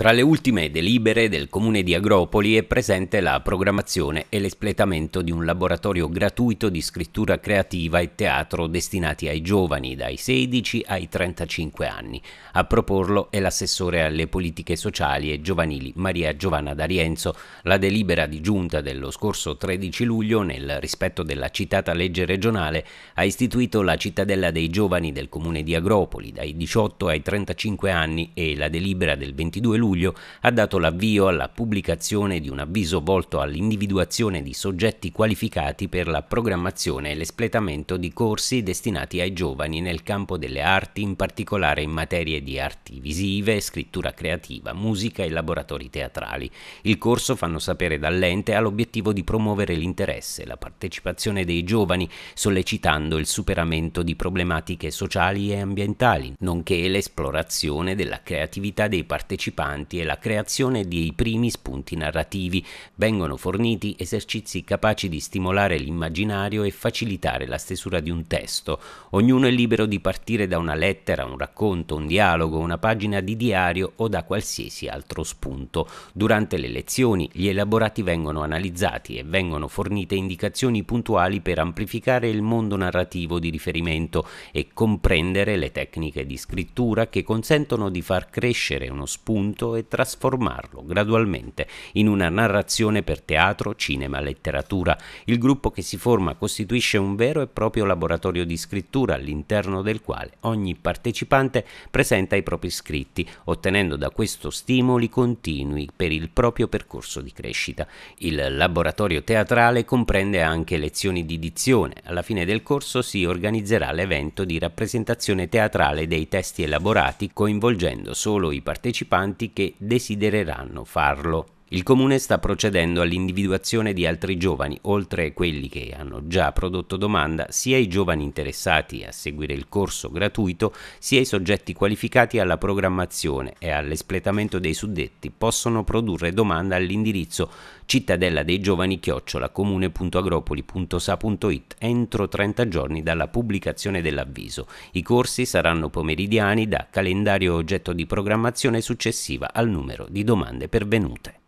Tra le ultime delibere del comune di Agropoli è presente la programmazione e l'espletamento di un laboratorio gratuito di scrittura creativa e teatro destinati ai giovani dai 16 ai 35 anni. A proporlo è l'assessore alle politiche sociali e giovanili Maria Giovanna D'Arienzo. La delibera di giunta dello scorso 13 luglio, nel rispetto della citata legge regionale, ha istituito la cittadella dei giovani del comune di Agropoli dai 18 ai 35 anni e la delibera del 22 luglio luglio ha dato l'avvio alla pubblicazione di un avviso volto all'individuazione di soggetti qualificati per la programmazione e l'espletamento di corsi destinati ai giovani nel campo delle arti, in particolare in materie di arti visive, scrittura creativa, musica e laboratori teatrali. Il corso, fanno sapere dall'ente, ha l'obiettivo di promuovere l'interesse, e la partecipazione dei giovani, sollecitando il superamento di problematiche sociali e ambientali, nonché l'esplorazione della creatività dei partecipanti importanti è la creazione dei primi spunti narrativi. Vengono forniti esercizi capaci di stimolare l'immaginario e facilitare la stesura di un testo. Ognuno è libero di partire da una lettera, un racconto, un dialogo, una pagina di diario o da qualsiasi altro spunto. Durante le lezioni gli elaborati vengono analizzati e vengono fornite indicazioni puntuali per amplificare il mondo narrativo di riferimento e comprendere le tecniche di scrittura che consentono di far crescere uno spunto racconto e trasformarlo gradualmente in una narrazione per teatro, cinema, letteratura. Il gruppo che si forma costituisce un vero e proprio laboratorio di scrittura all'interno del quale ogni partecipante presenta i propri scritti, ottenendo da questo stimoli continui per il proprio percorso di crescita. Il laboratorio teatrale comprende anche lezioni di dizione. Alla fine del corso si organizzerà l'evento di rappresentazione teatrale dei testi elaborati coinvolgendo solo i partecipanti che desidereranno farlo. Il comune sta procedendo all'individuazione di altri giovani, oltre a quelli che hanno già prodotto domanda, sia i giovani interessati a seguire il corso gratuito, sia i soggetti qualificati alla programmazione e all'espletamento dei suddetti possono produrre domanda all'indirizzo cittadella dei giovani chiocciola entro 30 giorni dalla pubblicazione dell'avviso. I corsi saranno pomeridiani da calendario oggetto di programmazione successiva al numero di domande pervenute.